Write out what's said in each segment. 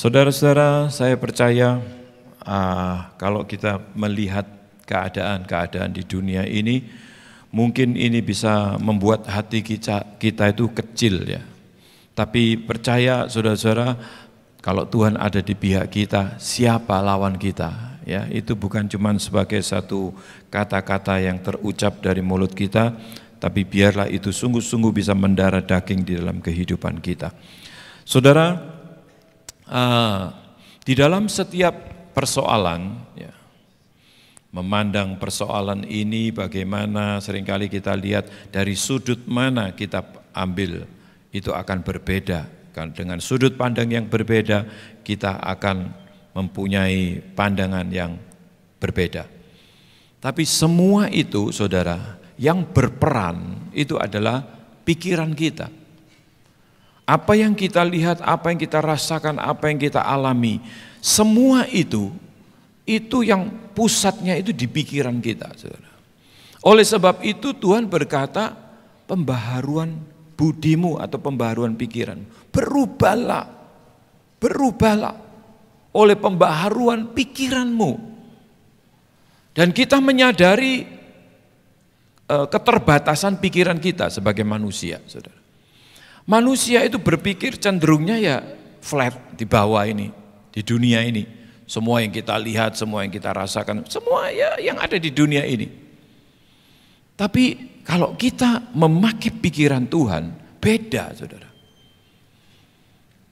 Saudara-saudara, saya percaya uh, kalau kita melihat keadaan-keadaan di dunia ini, mungkin ini bisa membuat hati kita, kita itu kecil ya. Tapi percaya saudara-saudara, kalau Tuhan ada di pihak kita, siapa lawan kita? Ya, itu bukan cuma sebagai satu kata-kata yang terucap dari mulut kita, tapi biarlah itu sungguh-sungguh bisa mendarah daging di dalam kehidupan kita. Saudara, Eh, di dalam setiap persoalan, ya, memandang persoalan ini bagaimana seringkali kita lihat dari sudut mana kita ambil itu akan berbeda. Kan, dengan sudut pandang yang berbeda kita akan mempunyai pandangan yang berbeda. Tapi semua itu saudara yang berperan itu adalah pikiran kita. Apa yang kita lihat, apa yang kita rasakan, apa yang kita alami, semua itu itu yang pusatnya itu di pikiran kita, Saudara. Oleh sebab itu Tuhan berkata, pembaharuan budimu atau pembaharuan pikiran. Berubahlah. Berubahlah oleh pembaharuan pikiranmu. Dan kita menyadari eh, keterbatasan pikiran kita sebagai manusia, saudara. Manusia itu berpikir cenderungnya ya flat di bawah ini, di dunia ini. Semua yang kita lihat, semua yang kita rasakan, semua ya yang ada di dunia ini. Tapi kalau kita memakai pikiran Tuhan, beda saudara.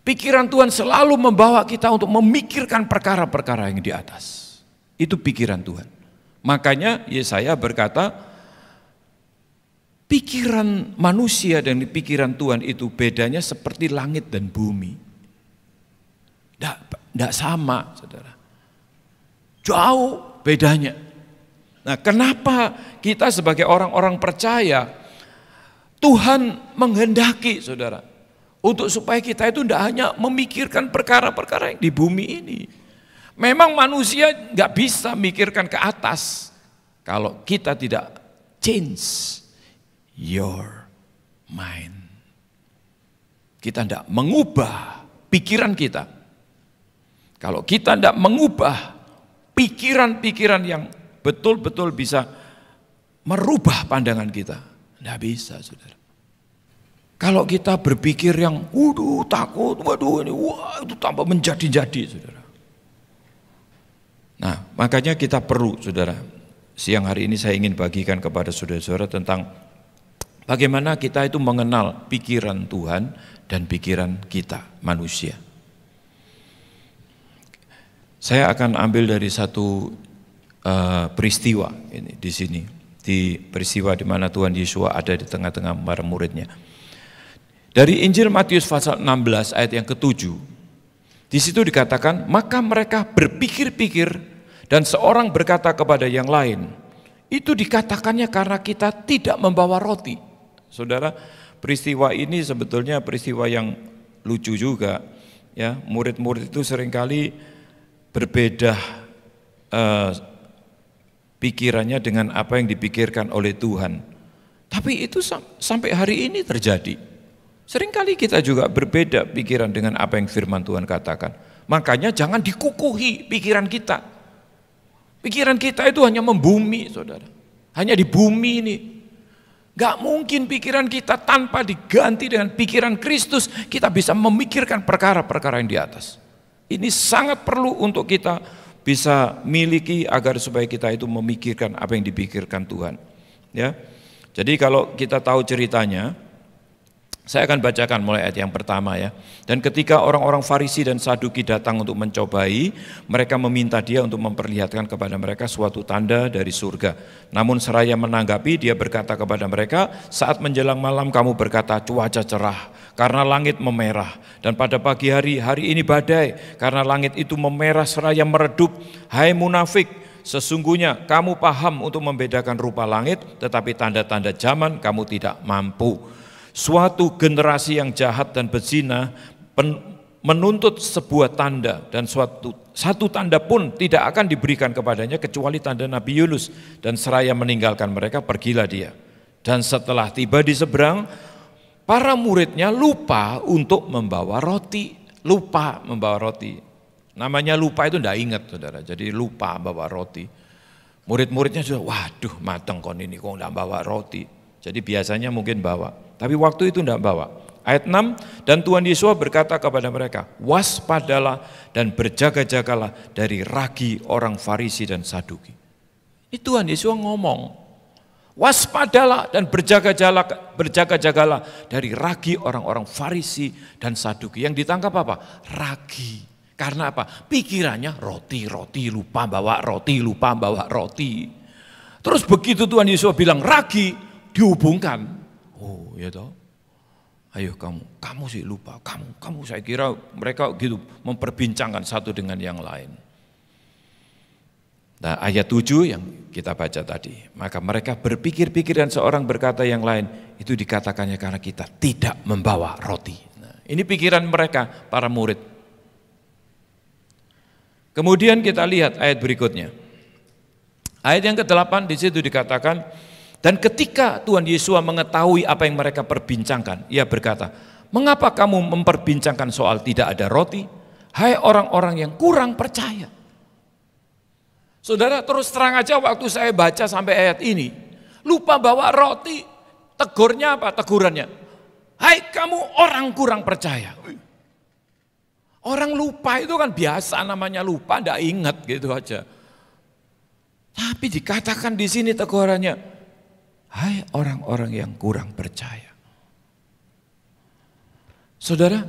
Pikiran Tuhan selalu membawa kita untuk memikirkan perkara-perkara yang di atas. Itu pikiran Tuhan. Makanya Yesaya berkata, pikiran manusia dan pikiran Tuhan itu bedanya seperti langit dan bumi. Tidak sama, saudara. Jauh bedanya. Nah, kenapa kita sebagai orang-orang percaya Tuhan menghendaki, saudara, untuk supaya kita itu tidak hanya memikirkan perkara-perkara yang di bumi ini. Memang manusia nggak bisa mikirkan ke atas kalau kita tidak change your mind. Kita tidak mengubah pikiran kita. Kalau kita tidak mengubah pikiran-pikiran yang betul-betul bisa merubah pandangan kita. Tidak bisa, saudara. Kalau kita berpikir yang, waduh takut, waduh ini, wah itu tambah menjadi-jadi, saudara. Nah, makanya kita perlu, saudara. Siang hari ini saya ingin bagikan kepada saudara-saudara tentang Bagaimana kita itu mengenal pikiran Tuhan dan pikiran kita manusia. Saya akan ambil dari satu uh, peristiwa ini di sini, di peristiwa di mana Tuhan Yesus ada di tengah-tengah para muridnya. Dari Injil Matius pasal 16 ayat yang ketujuh, di situ dikatakan, maka mereka berpikir-pikir dan seorang berkata kepada yang lain, itu dikatakannya karena kita tidak membawa roti. Saudara, peristiwa ini sebetulnya peristiwa yang lucu juga. Ya, murid-murid itu seringkali berbeda eh, pikirannya dengan apa yang dipikirkan oleh Tuhan. Tapi itu sam sampai hari ini terjadi. Seringkali kita juga berbeda pikiran dengan apa yang firman Tuhan katakan. Makanya jangan dikukuhi pikiran kita. Pikiran kita itu hanya membumi, saudara. Hanya di bumi ini, Gak mungkin pikiran kita tanpa diganti dengan pikiran Kristus, kita bisa memikirkan perkara-perkara yang di atas. Ini sangat perlu untuk kita bisa miliki agar supaya kita itu memikirkan apa yang dipikirkan Tuhan. Ya. Jadi kalau kita tahu ceritanya, saya akan bacakan mulai ayat yang pertama ya. Dan ketika orang-orang Farisi dan Saduki datang untuk mencobai, mereka meminta dia untuk memperlihatkan kepada mereka suatu tanda dari surga. Namun seraya menanggapi, dia berkata kepada mereka, saat menjelang malam kamu berkata cuaca cerah, karena langit memerah. Dan pada pagi hari, hari ini badai, karena langit itu memerah seraya meredup. Hai munafik, Sesungguhnya kamu paham untuk membedakan rupa langit, tetapi tanda-tanda zaman kamu tidak mampu suatu generasi yang jahat dan berzina menuntut sebuah tanda dan suatu satu tanda pun tidak akan diberikan kepadanya kecuali tanda Nabi Yunus dan seraya meninggalkan mereka pergilah dia dan setelah tiba di seberang para muridnya lupa untuk membawa roti lupa membawa roti namanya lupa itu tidak ingat saudara jadi lupa bawa roti murid-muridnya sudah waduh mateng kon ini kok tidak bawa roti jadi biasanya mungkin bawa. Tapi waktu itu tidak bawa. Ayat 6, dan Tuhan Yesus berkata kepada mereka, waspadalah dan berjaga-jagalah dari ragi orang Farisi dan Saduki. Itu Tuhan Yesus ngomong, waspadalah dan berjaga-jagalah berjaga-jagalah dari ragi orang-orang Farisi dan Saduki. Yang ditangkap apa? Ragi. Karena apa? Pikirannya roti, roti, lupa bawa roti, lupa bawa roti. Terus begitu Tuhan Yesus bilang ragi, dihubungkan. Oh, ya toh. Ayo kamu, kamu sih lupa, kamu, kamu saya kira mereka gitu memperbincangkan satu dengan yang lain. Nah, ayat 7 yang kita baca tadi, maka mereka berpikir-pikir dan seorang berkata yang lain, itu dikatakannya karena kita tidak membawa roti. Nah, ini pikiran mereka, para murid. Kemudian kita lihat ayat berikutnya. Ayat yang ke-8 di situ dikatakan, dan ketika Tuhan Yesus mengetahui apa yang mereka perbincangkan, ia berkata, "Mengapa kamu memperbincangkan soal tidak ada roti? Hai orang-orang yang kurang percaya." Saudara, terus terang aja waktu saya baca sampai ayat ini, lupa bahwa roti. Tegurnya apa? Tegurannya. Hai kamu orang kurang percaya. Orang lupa itu kan biasa namanya lupa, tidak ingat gitu aja. Tapi dikatakan di sini tegurannya, Hai orang-orang yang kurang percaya. Saudara,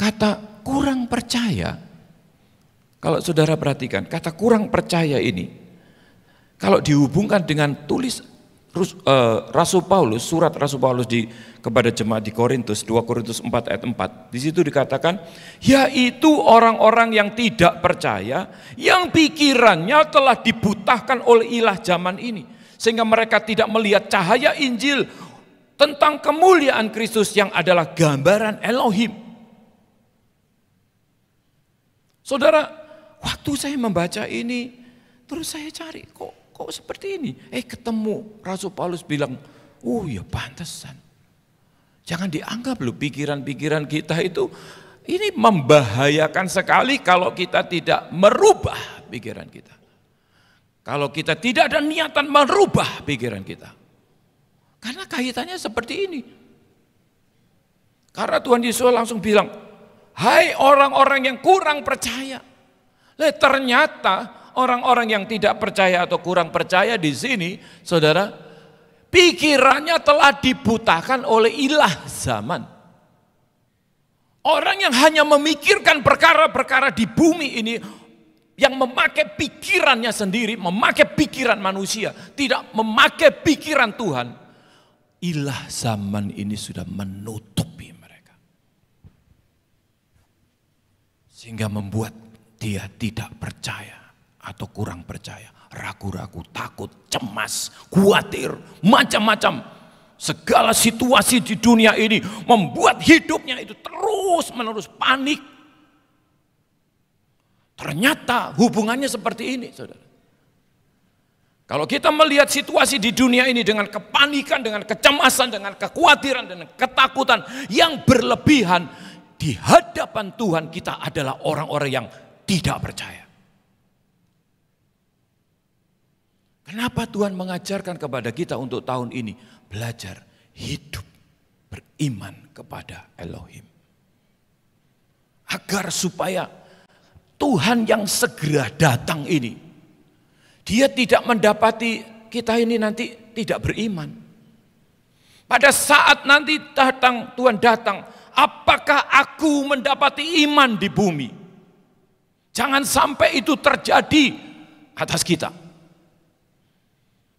kata kurang percaya, kalau saudara perhatikan, kata kurang percaya ini, kalau dihubungkan dengan tulis eh, Rasul Paulus, surat Rasul Paulus di kepada jemaat di Korintus 2 Korintus 4 ayat 4. Di situ dikatakan, yaitu orang-orang yang tidak percaya, yang pikirannya telah dibutahkan oleh ilah zaman ini sehingga mereka tidak melihat cahaya Injil tentang kemuliaan Kristus yang adalah gambaran Elohim. Saudara, waktu saya membaca ini, terus saya cari, kok kok seperti ini? Eh ketemu, Rasul Paulus bilang, oh ya pantesan. Jangan dianggap loh pikiran-pikiran kita itu, ini membahayakan sekali kalau kita tidak merubah pikiran kita. Kalau kita tidak ada niatan merubah pikiran kita. Karena kaitannya seperti ini. Karena Tuhan Yesus langsung bilang, Hai orang-orang yang kurang percaya. ternyata orang-orang yang tidak percaya atau kurang percaya di sini, saudara, pikirannya telah dibutakan oleh ilah zaman. Orang yang hanya memikirkan perkara-perkara di bumi ini, yang memakai pikirannya sendiri, memakai pikiran manusia, tidak memakai pikiran Tuhan, ilah zaman ini sudah menutupi mereka. Sehingga membuat dia tidak percaya atau kurang percaya, ragu-ragu, takut, cemas, khawatir, macam-macam. Segala situasi di dunia ini membuat hidupnya itu terus menerus panik, Ternyata hubungannya seperti ini, saudara. Kalau kita melihat situasi di dunia ini dengan kepanikan, dengan kecemasan, dengan kekhawatiran, dengan ketakutan yang berlebihan, di hadapan Tuhan kita adalah orang-orang yang tidak percaya. Kenapa Tuhan mengajarkan kepada kita untuk tahun ini belajar hidup beriman kepada Elohim? Agar supaya Tuhan yang segera datang ini. Dia tidak mendapati kita ini nanti tidak beriman. Pada saat nanti datang Tuhan datang, apakah aku mendapati iman di bumi? Jangan sampai itu terjadi atas kita.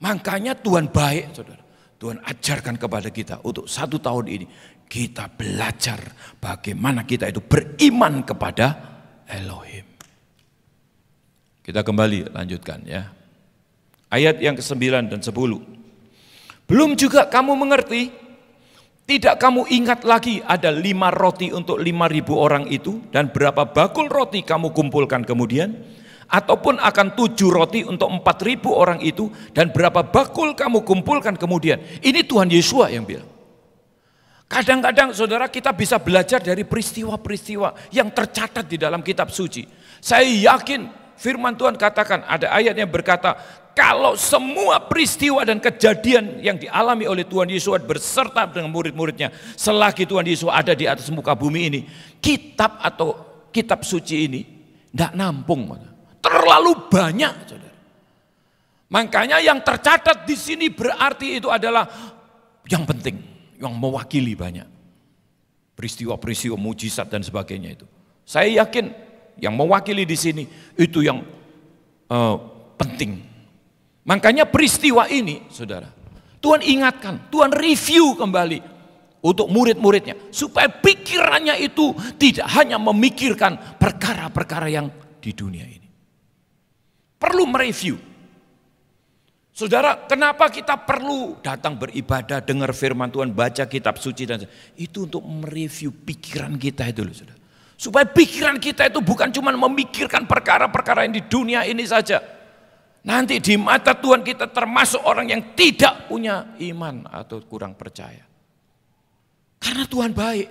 Makanya Tuhan baik, saudara. Tuhan ajarkan kepada kita untuk satu tahun ini kita belajar bagaimana kita itu beriman kepada Elohim. Kita kembali lanjutkan ya. Ayat yang ke-9 dan 10. Belum juga kamu mengerti, tidak kamu ingat lagi ada lima roti untuk lima ribu orang itu dan berapa bakul roti kamu kumpulkan kemudian? Ataupun akan tujuh roti untuk empat ribu orang itu dan berapa bakul kamu kumpulkan kemudian? Ini Tuhan Yesua yang bilang. Kadang-kadang saudara kita bisa belajar dari peristiwa-peristiwa yang tercatat di dalam kitab suci. Saya yakin Firman Tuhan katakan, ada ayatnya berkata, kalau semua peristiwa dan kejadian yang dialami oleh Tuhan Yesus berserta dengan murid-muridnya selagi Tuhan Yesus ada di atas muka bumi ini kitab atau kitab suci ini tidak nampung terlalu banyak saudara. makanya yang tercatat di sini berarti itu adalah yang penting yang mewakili banyak peristiwa-peristiwa mujizat dan sebagainya itu saya yakin yang mewakili di sini itu yang uh, penting. Makanya peristiwa ini, saudara, Tuhan ingatkan, Tuhan review kembali untuk murid-muridnya supaya pikirannya itu tidak hanya memikirkan perkara-perkara yang di dunia ini. Perlu mereview. Saudara, kenapa kita perlu datang beribadah, dengar firman Tuhan, baca kitab suci dan itu untuk mereview pikiran kita itu loh, Saudara. Supaya pikiran kita itu bukan cuma memikirkan perkara-perkara yang di dunia ini saja. Nanti di mata Tuhan kita termasuk orang yang tidak punya iman atau kurang percaya. Karena Tuhan baik.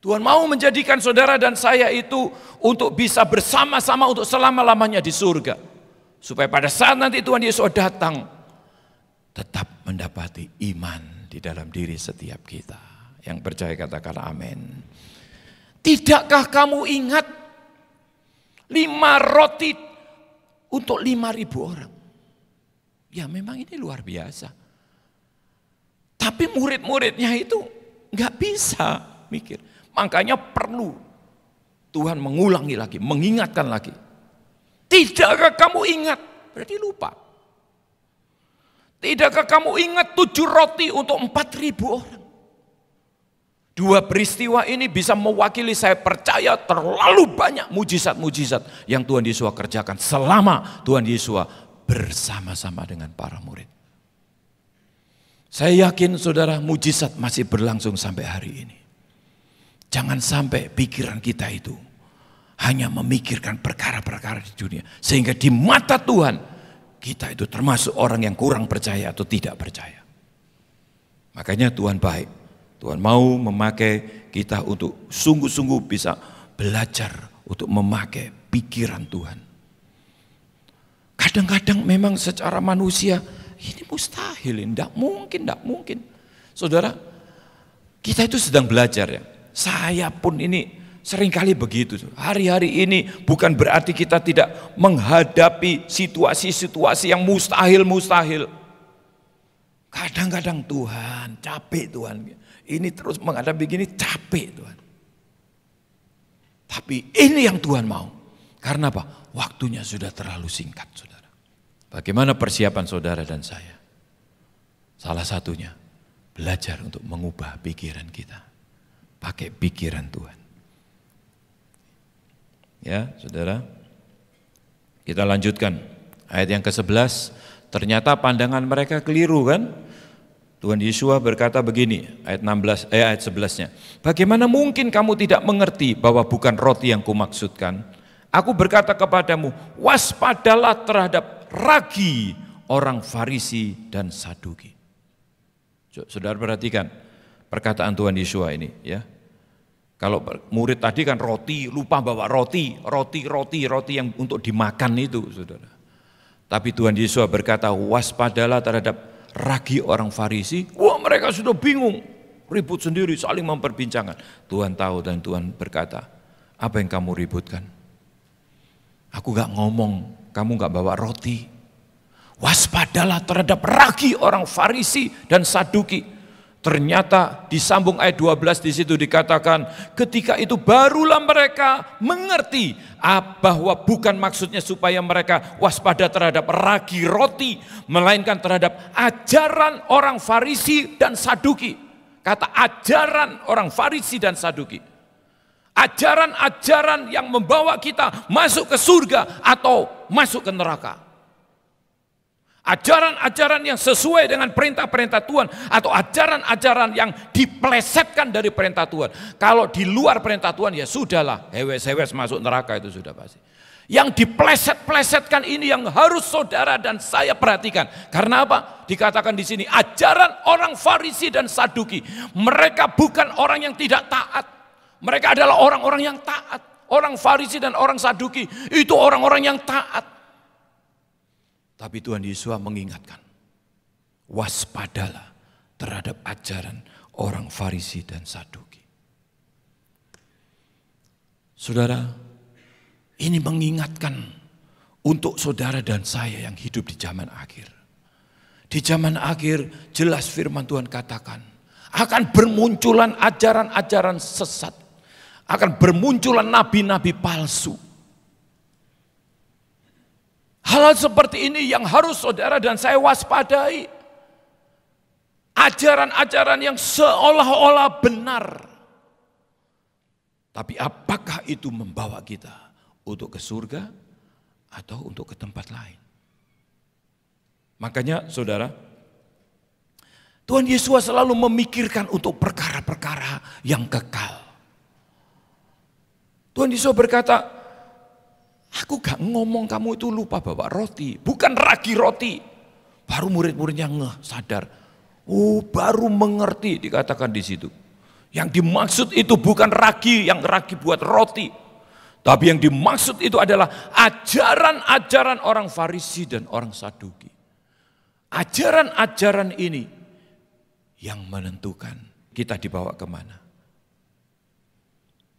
Tuhan mau menjadikan saudara dan saya itu untuk bisa bersama-sama untuk selama-lamanya di surga. Supaya pada saat nanti Tuhan Yesus datang, tetap mendapati iman di dalam diri setiap kita. Yang percaya katakan amin. Tidakkah kamu ingat lima roti untuk lima ribu orang? Ya memang ini luar biasa. Tapi murid-muridnya itu nggak bisa mikir. Makanya perlu Tuhan mengulangi lagi, mengingatkan lagi. Tidakkah kamu ingat? Berarti lupa. Tidakkah kamu ingat tujuh roti untuk empat ribu orang? Dua peristiwa ini bisa mewakili saya percaya terlalu banyak mujizat-mujizat yang Tuhan Yesus kerjakan selama Tuhan Yesus bersama-sama dengan para murid. Saya yakin saudara mujizat masih berlangsung sampai hari ini. Jangan sampai pikiran kita itu hanya memikirkan perkara-perkara di dunia. Sehingga di mata Tuhan kita itu termasuk orang yang kurang percaya atau tidak percaya. Makanya Tuhan baik Tuhan mau memakai kita untuk sungguh-sungguh bisa belajar untuk memakai pikiran Tuhan. Kadang-kadang memang secara manusia ini mustahil, tidak mungkin, tidak mungkin. Saudara, kita itu sedang belajar ya. Saya pun ini seringkali begitu. Hari-hari ini bukan berarti kita tidak menghadapi situasi-situasi yang mustahil-mustahil. Kadang-kadang Tuhan, capek Tuhan ini terus menghadapi begini capek Tuhan. Tapi ini yang Tuhan mau. Karena apa? Waktunya sudah terlalu singkat saudara. Bagaimana persiapan saudara dan saya? Salah satunya, belajar untuk mengubah pikiran kita. Pakai pikiran Tuhan. Ya saudara, kita lanjutkan. Ayat yang ke-11, ternyata pandangan mereka keliru kan? Tuhan Yesus berkata begini, ayat 16 eh, ayat 11-nya. Bagaimana mungkin kamu tidak mengerti bahwa bukan roti yang kumaksudkan? Aku berkata kepadamu, waspadalah terhadap ragi orang Farisi dan Saduki. Saudara perhatikan perkataan Tuhan Yesus ini ya. Kalau murid tadi kan roti, lupa bawa roti, roti, roti, roti yang untuk dimakan itu, saudara. Tapi Tuhan Yesus berkata, waspadalah terhadap ragi orang Farisi, wah mereka sudah bingung, ribut sendiri, saling memperbincangkan. Tuhan tahu dan Tuhan berkata, apa yang kamu ributkan? Aku gak ngomong, kamu gak bawa roti. Waspadalah terhadap ragi orang Farisi dan Saduki Ternyata disambung ayat 12 di situ dikatakan ketika itu barulah mereka mengerti bahwa bukan maksudnya supaya mereka waspada terhadap ragi roti melainkan terhadap ajaran orang Farisi dan Saduki. Kata ajaran orang Farisi dan Saduki. Ajaran-ajaran yang membawa kita masuk ke surga atau masuk ke neraka. Ajaran-ajaran yang sesuai dengan perintah-perintah Tuhan atau ajaran-ajaran yang diplesetkan dari perintah Tuhan. Kalau di luar perintah Tuhan ya sudahlah, hewes-hewes masuk neraka itu sudah pasti. Yang dipleset-plesetkan ini yang harus saudara dan saya perhatikan. Karena apa? Dikatakan di sini ajaran orang Farisi dan Saduki. Mereka bukan orang yang tidak taat. Mereka adalah orang-orang yang taat. Orang Farisi dan orang Saduki itu orang-orang yang taat. Tapi Tuhan Yesus mengingatkan, waspadalah terhadap ajaran orang Farisi dan Saduki. Saudara, ini mengingatkan untuk saudara dan saya yang hidup di zaman akhir. Di zaman akhir jelas firman Tuhan katakan, akan bermunculan ajaran-ajaran sesat, akan bermunculan nabi-nabi palsu Hal hal seperti ini yang harus saudara dan saya waspadai. Ajaran-ajaran yang seolah-olah benar. Tapi apakah itu membawa kita untuk ke surga atau untuk ke tempat lain? Makanya saudara, Tuhan Yesus selalu memikirkan untuk perkara-perkara yang kekal. Tuhan Yesus berkata, Aku gak ngomong kamu itu lupa bawa roti, bukan ragi roti. Baru murid-muridnya ngeh, sadar. Oh, baru mengerti dikatakan di situ. Yang dimaksud itu bukan ragi, yang ragi buat roti. Tapi yang dimaksud itu adalah ajaran-ajaran orang Farisi dan orang Saduki. Ajaran-ajaran ini yang menentukan kita dibawa kemana.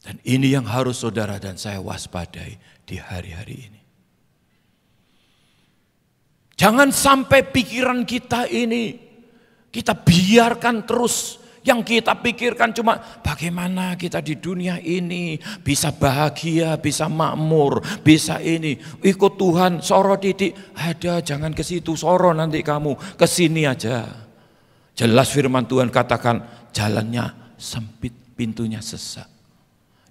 Dan ini yang harus saudara dan saya waspadai di hari-hari ini. Jangan sampai pikiran kita ini kita biarkan terus yang kita pikirkan cuma bagaimana kita di dunia ini bisa bahagia, bisa makmur, bisa ini. Ikut Tuhan, soro titik. Ada, jangan ke situ, soro nanti kamu. Ke sini aja. Jelas firman Tuhan katakan, jalannya sempit, pintunya sesak.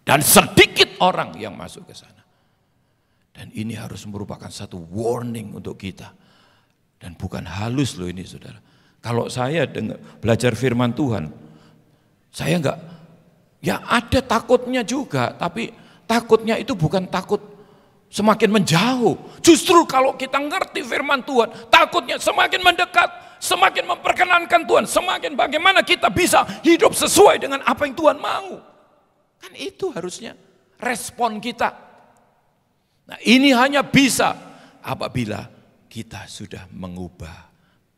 Dan sedikit orang yang masuk ke sana. Dan ini harus merupakan satu warning untuk kita. Dan bukan halus loh ini saudara. Kalau saya dengar, belajar firman Tuhan, saya enggak, ya ada takutnya juga, tapi takutnya itu bukan takut semakin menjauh. Justru kalau kita ngerti firman Tuhan, takutnya semakin mendekat, semakin memperkenankan Tuhan, semakin bagaimana kita bisa hidup sesuai dengan apa yang Tuhan mau. Kan itu harusnya respon kita. Nah, ini hanya bisa apabila kita sudah mengubah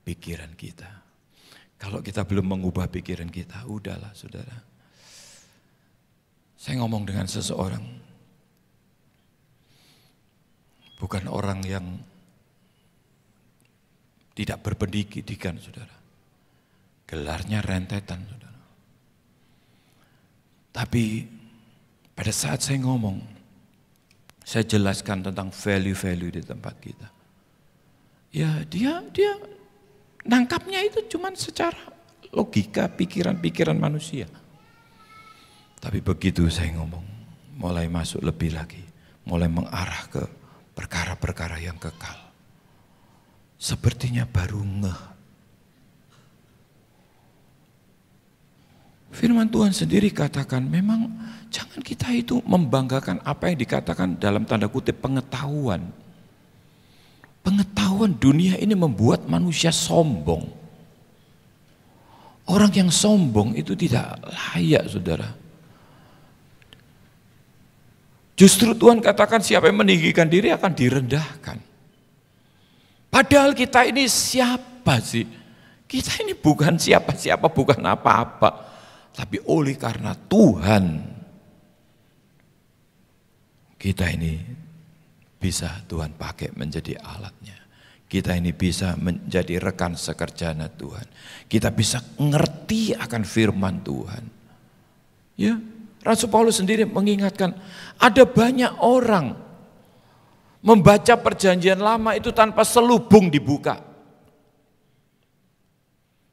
pikiran kita. Kalau kita belum mengubah pikiran kita, udahlah saudara. Saya ngomong dengan seseorang, bukan orang yang tidak berpendidikan, saudara. Gelarnya rentetan, saudara. Tapi pada saat saya ngomong, saya jelaskan tentang value-value di tempat kita. Ya dia dia nangkapnya itu cuma secara logika pikiran-pikiran manusia. Tapi begitu saya ngomong, mulai masuk lebih lagi, mulai mengarah ke perkara-perkara yang kekal. Sepertinya baru ngeh. Firman Tuhan sendiri katakan memang Jangan kita itu membanggakan apa yang dikatakan dalam tanda kutip pengetahuan. Pengetahuan dunia ini membuat manusia sombong. Orang yang sombong itu tidak layak, saudara. Justru Tuhan katakan siapa yang meninggikan diri akan direndahkan. Padahal kita ini siapa sih? Kita ini bukan siapa-siapa, bukan apa-apa. Tapi oleh karena Tuhan kita ini bisa Tuhan pakai menjadi alatnya. Kita ini bisa menjadi rekan sekerjana Tuhan. Kita bisa ngerti akan firman Tuhan. Ya, Rasul Paulus sendiri mengingatkan, ada banyak orang membaca perjanjian lama itu tanpa selubung dibuka.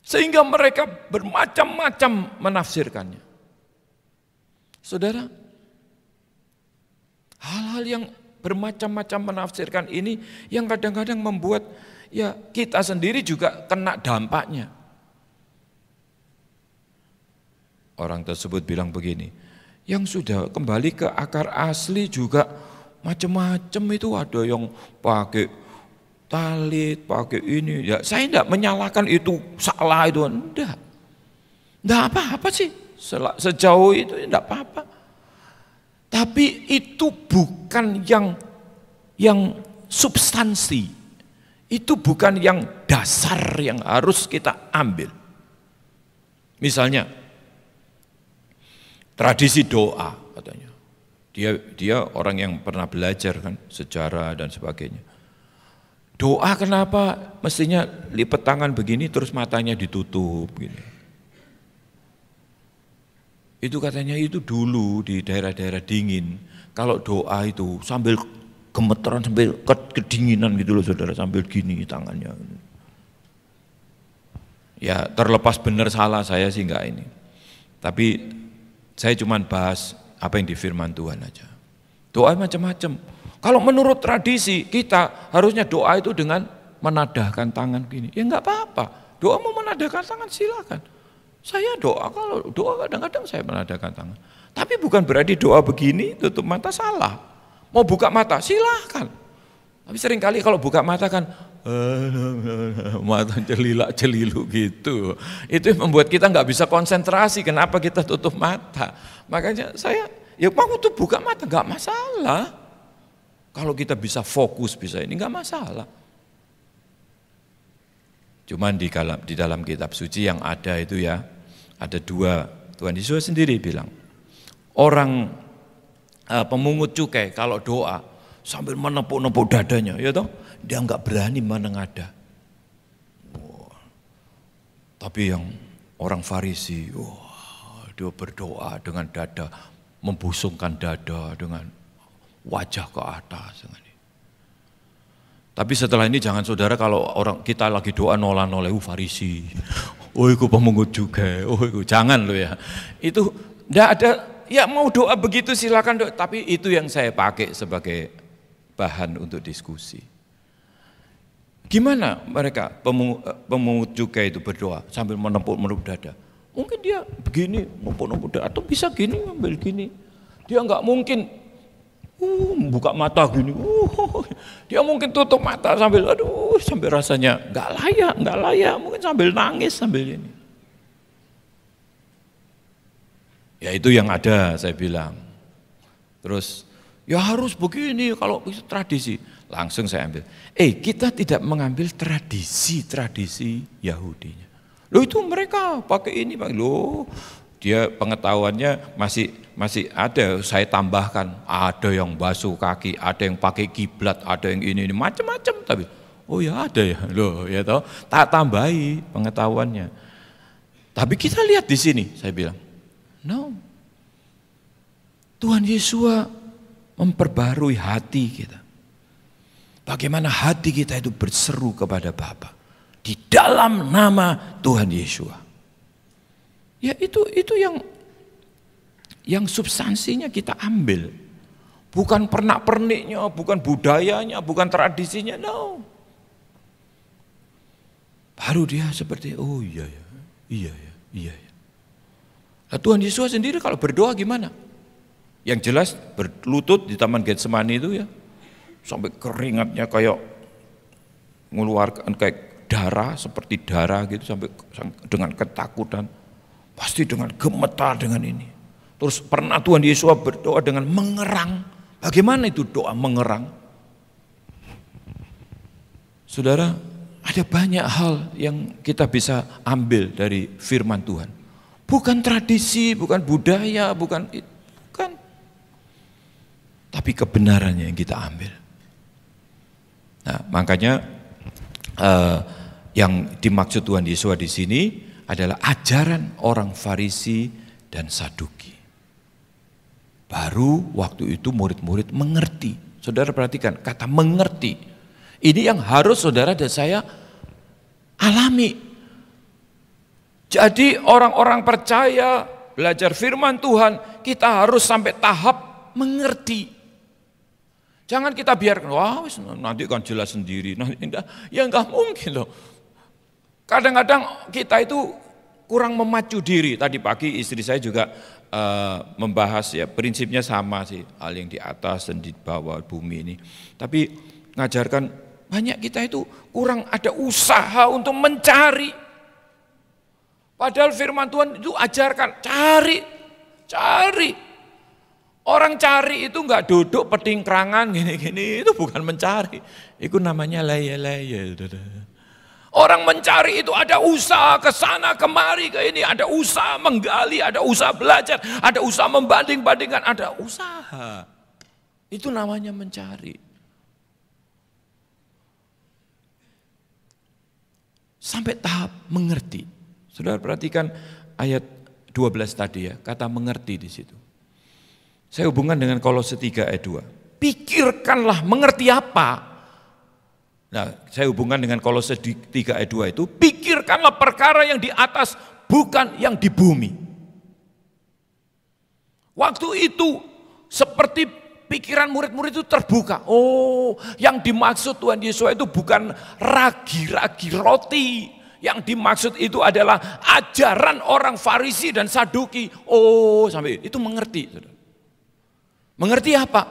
Sehingga mereka bermacam-macam menafsirkannya. Saudara, Hal-hal yang bermacam-macam menafsirkan ini yang kadang-kadang membuat ya kita sendiri juga kena dampaknya. Orang tersebut bilang begini, yang sudah kembali ke akar asli juga macam-macam itu ada yang pakai talit, pakai ini. Ya, saya tidak menyalahkan itu salah itu, enggak. Enggak apa-apa sih, sejauh itu tidak apa-apa. Tapi itu bukan yang yang substansi. Itu bukan yang dasar yang harus kita ambil. Misalnya tradisi doa katanya. Dia dia orang yang pernah belajar kan sejarah dan sebagainya. Doa kenapa mestinya lipat tangan begini terus matanya ditutup gitu. Itu katanya itu dulu di daerah-daerah dingin. Kalau doa itu sambil gemeteran sambil kedinginan gitu loh saudara sambil gini tangannya. Ya terlepas benar salah saya sih enggak ini. Tapi saya cuma bahas apa yang di firman Tuhan aja. Doa macam-macam. Kalau menurut tradisi kita harusnya doa itu dengan menadahkan tangan gini. Ya enggak apa-apa. Doa mau menadahkan tangan silakan. Saya doa, kalau doa kadang-kadang saya menadakan tangan. Tapi bukan berarti doa begini, tutup mata salah. Mau buka mata, silahkan. Tapi seringkali kalau buka mata kan, mata celilak celilu gitu. Itu membuat kita nggak bisa konsentrasi, kenapa kita tutup mata. Makanya saya, ya mau tuh buka mata, nggak masalah. Kalau kita bisa fokus, bisa ini nggak masalah. Cuman di dalam, di dalam kitab suci yang ada itu ya, ada dua. Tuhan Yesus sendiri bilang, orang uh, pemungut cukai kalau doa sambil menepuk-nepuk dadanya, ya toh, dia nggak berani menengada. Oh. Tapi yang orang Farisi, wah dia berdoa dengan dada, membusungkan dada dengan wajah ke atas. Dengan tapi setelah ini jangan saudara kalau orang kita lagi doa nolan oleh uh, farisi. Oh iku pemungut juga. Oh iku jangan lo ya. Itu ndak ada ya mau doa begitu silakan doa. Tapi itu yang saya pakai sebagai bahan untuk diskusi. Gimana mereka eh, pemungut, juga itu berdoa sambil menepuk menepuk dada. Mungkin dia begini, menepuk menepuk dada atau bisa gini ambil gini. Dia nggak mungkin uh, buka mata gini, uh, dia mungkin tutup mata sambil aduh sambil rasanya nggak layak, nggak layak, mungkin sambil nangis sambil ini. Ya itu yang ada saya bilang. Terus ya harus begini kalau bisa tradisi. Langsung saya ambil. Eh kita tidak mengambil tradisi-tradisi Yahudinya. Loh itu mereka pakai ini, pakai Lo, dia pengetahuannya masih masih ada saya tambahkan ada yang basuh kaki ada yang pakai kiblat ada yang ini ini macam-macam tapi oh ya ada ya loh ya toh tak tambahi pengetahuannya tapi kita lihat di sini saya bilang no Tuhan Yesus memperbarui hati kita bagaimana hati kita itu berseru kepada Bapa di dalam nama Tuhan Yesus ya itu itu yang yang substansinya kita ambil. Bukan pernak-perniknya, bukan budayanya, bukan tradisinya, no. Baru dia seperti, oh iya ya, iya ya, iya ya. Nah, Tuhan Yesus sendiri kalau berdoa gimana? Yang jelas berlutut di Taman Getsemani itu ya, sampai keringatnya kayak mengeluarkan kayak darah seperti darah gitu sampai dengan ketakutan pasti dengan gemetar dengan ini Terus pernah Tuhan Yesus berdoa dengan mengerang. Bagaimana itu doa mengerang? Saudara, ada banyak hal yang kita bisa ambil dari firman Tuhan. Bukan tradisi, bukan budaya, bukan bukan. Tapi kebenarannya yang kita ambil. Nah, makanya eh, yang dimaksud Tuhan Yesus di sini adalah ajaran orang Farisi dan Saduk. Baru waktu itu murid-murid mengerti. Saudara perhatikan, kata mengerti. Ini yang harus saudara dan saya alami. Jadi orang-orang percaya belajar firman Tuhan, kita harus sampai tahap mengerti. Jangan kita biarkan, wah nanti kan jelas sendiri. Nanti Ya enggak mungkin loh. Kadang-kadang kita itu kurang memacu diri. Tadi pagi istri saya juga Eh, membahas ya prinsipnya sama sih hal yang di atas dan di bawah bumi ini. Tapi ngajarkan banyak kita itu kurang ada usaha untuk mencari. Padahal firman Tuhan itu ajarkan cari, cari. Orang cari itu enggak duduk peting kerangan gini-gini itu bukan mencari. Itu namanya laya-laya. Orang mencari itu ada usaha ke sana kemari ke ini, ada usaha menggali, ada usaha belajar, ada usaha membanding-bandingkan, ada usaha. Itu namanya mencari. Sampai tahap mengerti. Saudara perhatikan ayat 12 tadi ya, kata mengerti di situ. Saya hubungkan dengan Kolose 3 ayat 2. Pikirkanlah mengerti apa? Nah, saya hubungkan dengan Kolose 3 ayat 2 itu, pikirkanlah perkara yang di atas bukan yang di bumi. Waktu itu seperti pikiran murid-murid itu terbuka. Oh, yang dimaksud Tuhan Yesus itu bukan ragi-ragi roti. Yang dimaksud itu adalah ajaran orang Farisi dan Saduki. Oh, sampai itu mengerti. Mengerti apa?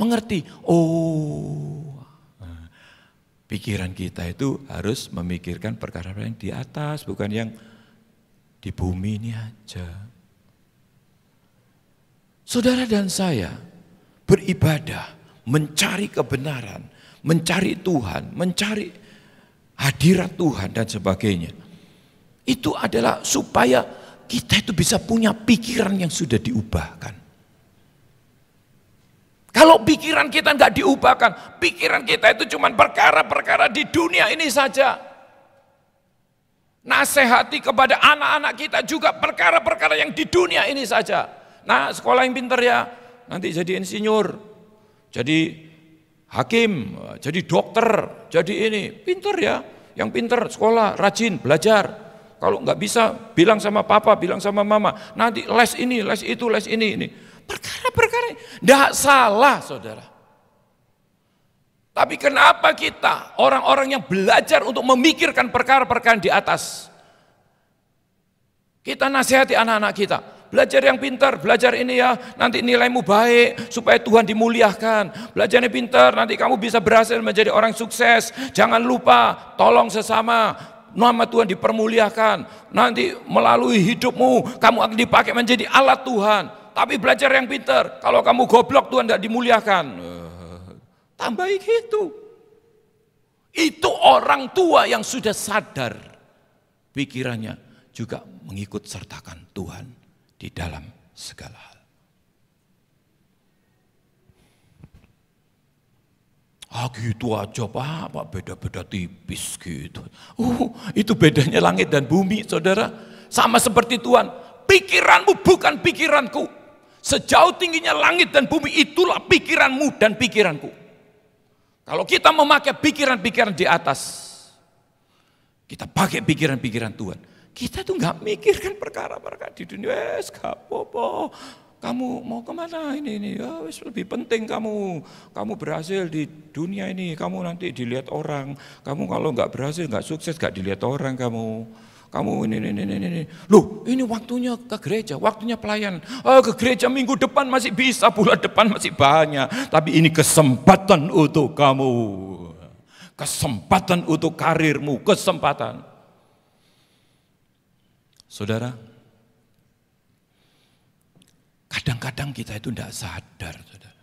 Mengerti. Oh, pikiran kita itu harus memikirkan perkara yang di atas, bukan yang di bumi ini aja. Saudara dan saya beribadah, mencari kebenaran, mencari Tuhan, mencari hadirat Tuhan dan sebagainya. Itu adalah supaya kita itu bisa punya pikiran yang sudah diubahkan. Kalau pikiran kita nggak diubahkan, pikiran kita itu cuma perkara-perkara di dunia ini saja. Nasehati kepada anak-anak kita juga perkara-perkara yang di dunia ini saja. Nah sekolah yang pintar ya, nanti jadi insinyur, jadi hakim, jadi dokter, jadi ini. pintar ya, yang pintar sekolah, rajin, belajar. Kalau nggak bisa, bilang sama papa, bilang sama mama. Nanti les ini, les itu, les ini, ini. Perkara-perkara. Tidak salah saudara. Tapi kenapa kita orang-orang yang belajar untuk memikirkan perkara-perkara di atas. Kita nasihati anak-anak kita. Belajar yang pintar, belajar ini ya, nanti nilaimu baik supaya Tuhan dimuliakan. Belajar yang pintar, nanti kamu bisa berhasil menjadi orang sukses. Jangan lupa, tolong sesama, nama Tuhan dipermuliakan. Nanti melalui hidupmu, kamu akan dipakai menjadi alat Tuhan tapi belajar yang pintar. Kalau kamu goblok Tuhan tidak dimuliakan. Tambah gitu. Itu orang tua yang sudah sadar pikirannya juga mengikut sertakan Tuhan di dalam segala hal. Ah gitu aja Pak, Pak beda-beda tipis gitu. Uh, itu bedanya langit dan bumi saudara. Sama seperti Tuhan, pikiranmu bukan pikiranku. Sejauh tingginya langit dan bumi itulah pikiranmu dan pikiranku. Kalau kita memakai pikiran-pikiran di atas, kita pakai pikiran-pikiran Tuhan. Kita tuh nggak mikirkan perkara-perkara di dunia. Es popo. Kamu mau kemana ini ini? Ya, wes lebih penting kamu. Kamu berhasil di dunia ini. Kamu nanti dilihat orang. Kamu kalau nggak berhasil, nggak sukses, nggak dilihat orang kamu kamu ini, ini, ini, ini. Loh, ini waktunya ke gereja, waktunya pelayan. Oh, ke gereja minggu depan masih bisa, bulan depan masih banyak. Tapi ini kesempatan untuk kamu. Kesempatan untuk karirmu, kesempatan. Saudara, kadang-kadang kita itu tidak sadar, saudara.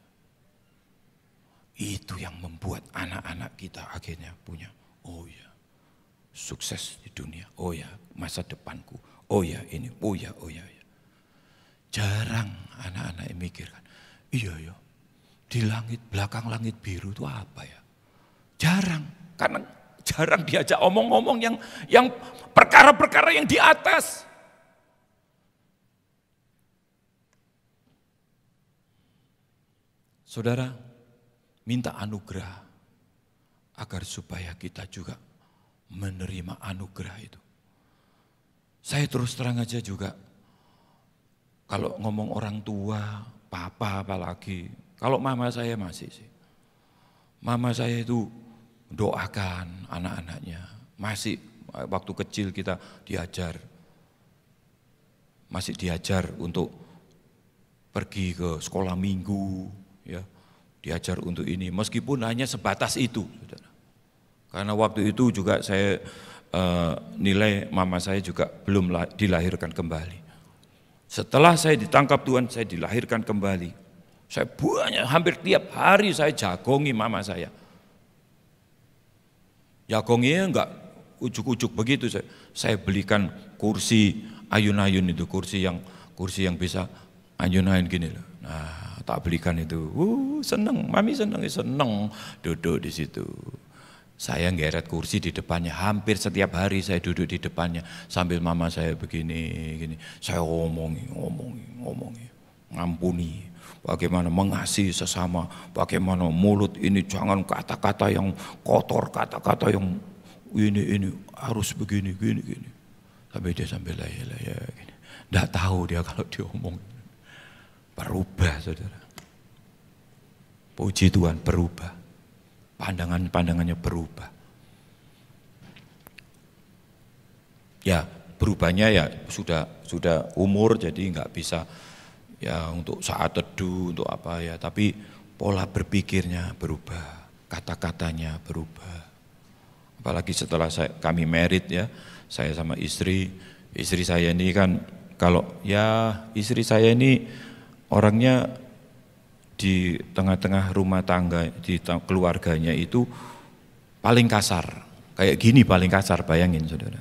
Itu yang membuat anak-anak kita akhirnya punya, oh ya, sukses di dunia. Oh ya, masa depanku. Oh ya ini, oh ya, oh ya. Oh ya. Jarang anak-anak yang mikirkan. Iya ya, di langit, belakang langit biru itu apa ya? Jarang, karena jarang diajak omong-omong yang yang perkara-perkara yang di atas. Saudara, minta anugerah agar supaya kita juga menerima anugerah itu. Saya terus terang aja juga, kalau ngomong orang tua, papa apalagi, kalau mama saya masih sih. Mama saya itu doakan anak-anaknya, masih eh, waktu kecil kita diajar, masih diajar untuk pergi ke sekolah minggu, ya diajar untuk ini, meskipun hanya sebatas itu. Sudah. Karena waktu itu juga saya e, nilai mama saya juga belum dilahirkan kembali. Setelah saya ditangkap Tuhan, saya dilahirkan kembali. Saya banyak, hampir tiap hari saya jagongi mama saya. Jagonginya enggak ujuk-ujuk begitu. Saya, saya belikan kursi ayun-ayun itu, kursi yang kursi yang bisa ayun-ayun gini loh. Nah, tak belikan itu. Uh, seneng, mami seneng, seneng duduk di situ. Saya ngeret kursi di depannya, hampir setiap hari saya duduk di depannya sambil mama saya begini, gini. Saya ngomongi, ngomongi, ngomongi, ngampuni. Bagaimana mengasihi sesama, bagaimana mulut ini jangan kata-kata yang kotor, kata-kata yang ini ini harus begini, gini, gini. Tapi dia sambil laya-laya gini. Tidak tahu dia kalau diomong. Berubah saudara. Puji Tuhan berubah pandangan-pandangannya berubah. Ya, berubahnya ya sudah sudah umur jadi nggak bisa ya untuk saat teduh untuk apa ya, tapi pola berpikirnya berubah, kata-katanya berubah. Apalagi setelah saya, kami merit ya, saya sama istri, istri saya ini kan kalau ya istri saya ini orangnya di tengah-tengah rumah tangga di keluarganya itu paling kasar. Kayak gini paling kasar, bayangin saudara.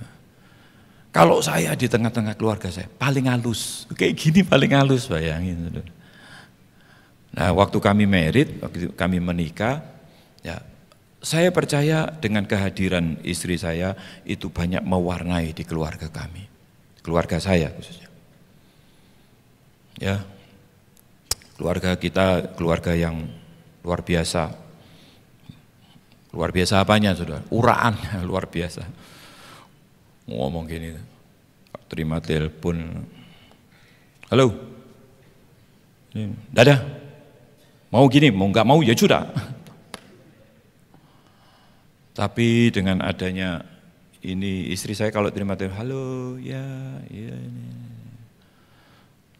Kalau saya di tengah-tengah keluarga saya paling halus, kayak gini paling halus, bayangin saudara. Nah, waktu kami merit, waktu kami menikah, ya saya percaya dengan kehadiran istri saya itu banyak mewarnai di keluarga kami, keluarga saya khususnya. Ya, Keluarga kita keluarga yang luar biasa. Luar biasa apanya sudah? Uraan luar biasa. Ngomong gini, terima telepon. Halo, dadah, mau gini, mau nggak mau ya sudah. Tapi dengan adanya ini istri saya kalau terima telepon, halo, ya, ya, ini.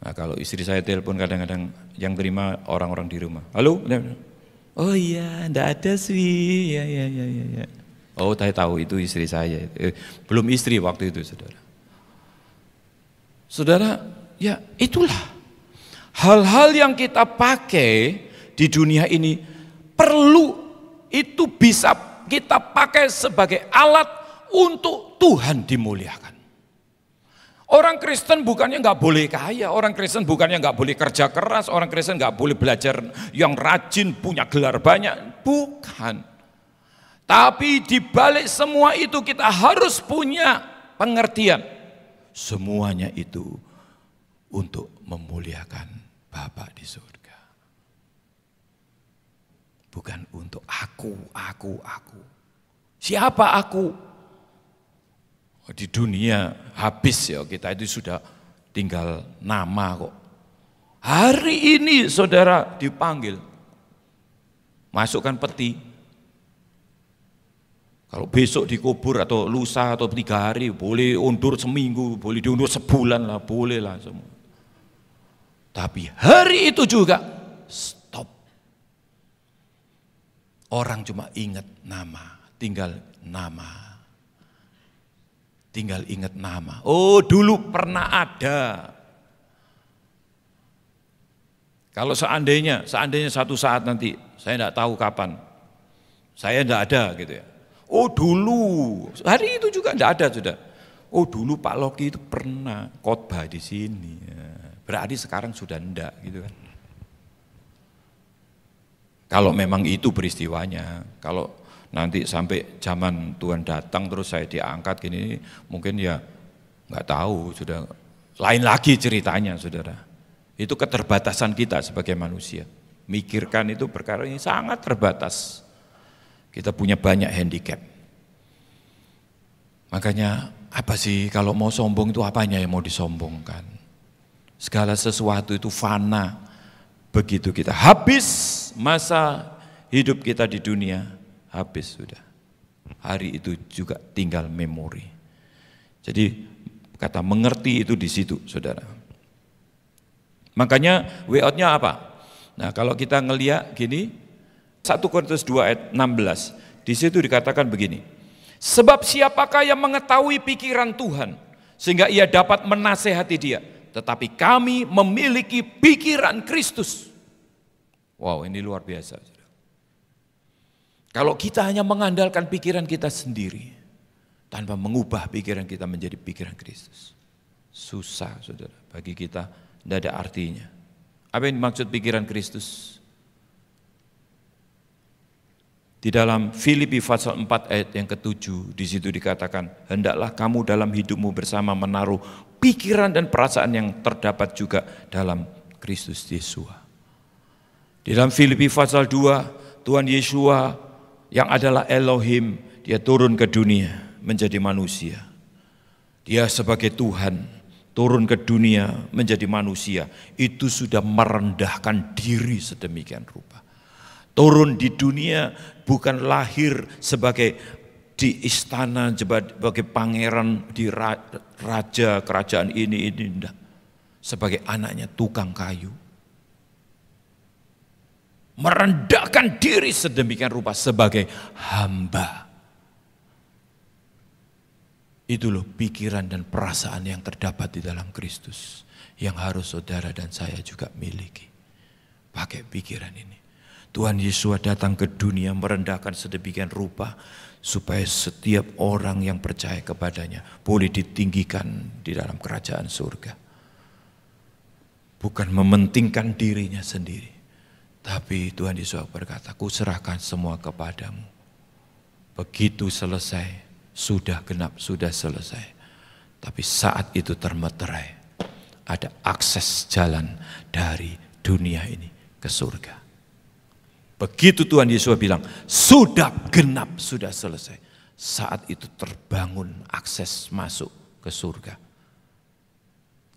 Nah, kalau istri saya telepon kadang-kadang yang terima orang-orang di rumah. Halo? Ya, ya. Oh iya, ndak ada sih. Ya, ya, ya, ya, ya. Oh, saya tahu itu istri saya. Eh, belum istri waktu itu, saudara. Saudara, ya itulah. Hal-hal yang kita pakai di dunia ini perlu itu bisa kita pakai sebagai alat untuk Tuhan dimuliakan. Orang Kristen bukannya nggak boleh kaya, orang Kristen bukannya nggak boleh kerja keras, orang Kristen nggak boleh belajar yang rajin, punya gelar banyak, bukan. Tapi di balik semua itu kita harus punya pengertian. Semuanya itu untuk memuliakan Bapa di surga. Bukan untuk aku, aku, aku. Siapa aku? di dunia habis ya kita itu sudah tinggal nama kok. Hari ini saudara dipanggil, masukkan peti. Kalau besok dikubur atau lusa atau tiga hari, boleh undur seminggu, boleh diundur sebulan lah, boleh lah semua. Tapi hari itu juga stop. Orang cuma ingat nama, tinggal nama tinggal ingat nama. Oh, dulu pernah ada. Kalau seandainya, seandainya satu saat nanti, saya tidak tahu kapan, saya tidak ada gitu ya. Oh dulu, hari itu juga tidak ada sudah. Oh dulu Pak Loki itu pernah khotbah di sini, berarti sekarang sudah tidak gitu kan. Kalau memang itu peristiwanya, kalau nanti sampai zaman Tuhan datang terus saya diangkat gini mungkin ya nggak tahu sudah lain lagi ceritanya saudara itu keterbatasan kita sebagai manusia mikirkan itu perkara ini sangat terbatas kita punya banyak handicap makanya apa sih kalau mau sombong itu apanya yang mau disombongkan segala sesuatu itu fana begitu kita habis masa hidup kita di dunia habis sudah. Hari itu juga tinggal memori. Jadi kata mengerti itu di situ, saudara. Makanya way out-nya apa? Nah kalau kita ngeliat gini, 1 Korintus 2 ayat 16, di situ dikatakan begini, Sebab siapakah yang mengetahui pikiran Tuhan, sehingga ia dapat menasehati dia. Tetapi kami memiliki pikiran Kristus. Wow, ini luar biasa. Kalau kita hanya mengandalkan pikiran kita sendiri, tanpa mengubah pikiran kita menjadi pikiran Kristus. Susah, saudara, bagi kita tidak ada artinya. Apa yang dimaksud pikiran Kristus? Di dalam Filipi pasal 4 ayat yang ketujuh, di situ dikatakan, hendaklah kamu dalam hidupmu bersama menaruh pikiran dan perasaan yang terdapat juga dalam Kristus Yesus. Di dalam Filipi pasal 2, Tuhan Yesus yang adalah Elohim, dia turun ke dunia menjadi manusia. Dia sebagai Tuhan turun ke dunia menjadi manusia, itu sudah merendahkan diri sedemikian rupa. Turun di dunia bukan lahir sebagai di istana sebagai pangeran di raja kerajaan ini ini enggak. Sebagai anaknya tukang kayu merendahkan diri sedemikian rupa sebagai hamba. Itu loh pikiran dan perasaan yang terdapat di dalam Kristus yang harus saudara dan saya juga miliki. Pakai pikiran ini. Tuhan Yesus datang ke dunia merendahkan sedemikian rupa supaya setiap orang yang percaya kepadanya boleh ditinggikan di dalam kerajaan surga. Bukan mementingkan dirinya sendiri tapi Tuhan Yesus berkata, ku serahkan semua kepadamu. Begitu selesai, sudah genap, sudah selesai. Tapi saat itu termeterai, ada akses jalan dari dunia ini ke surga. Begitu Tuhan Yesus bilang, sudah genap, sudah selesai. Saat itu terbangun akses masuk ke surga.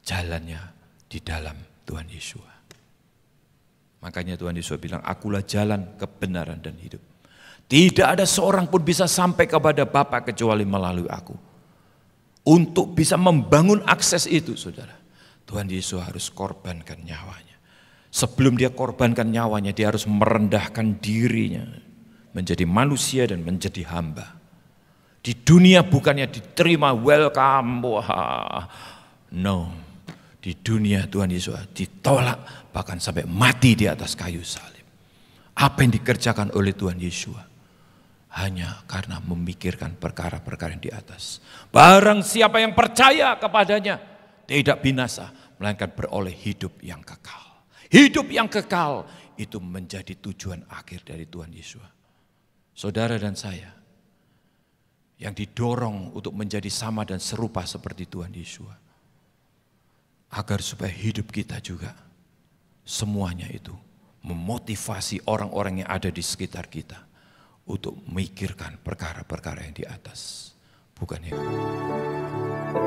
Jalannya di dalam Tuhan Yesus. Makanya Tuhan Yesus bilang, akulah jalan kebenaran dan hidup. Tidak ada seorang pun bisa sampai kepada Bapa kecuali melalui aku. Untuk bisa membangun akses itu, saudara. Tuhan Yesus harus korbankan nyawanya. Sebelum dia korbankan nyawanya, dia harus merendahkan dirinya. Menjadi manusia dan menjadi hamba. Di dunia bukannya diterima, welcome, wah. No, di dunia Tuhan Yesus ditolak bahkan sampai mati di atas kayu salib. Apa yang dikerjakan oleh Tuhan Yesus hanya karena memikirkan perkara-perkara yang di atas. Barang siapa yang percaya kepadanya tidak binasa melainkan beroleh hidup yang kekal. Hidup yang kekal itu menjadi tujuan akhir dari Tuhan Yesus. Saudara dan saya yang didorong untuk menjadi sama dan serupa seperti Tuhan Yesus agar supaya hidup kita juga semuanya itu memotivasi orang-orang yang ada di sekitar kita untuk memikirkan perkara-perkara yang di atas, bukan yang.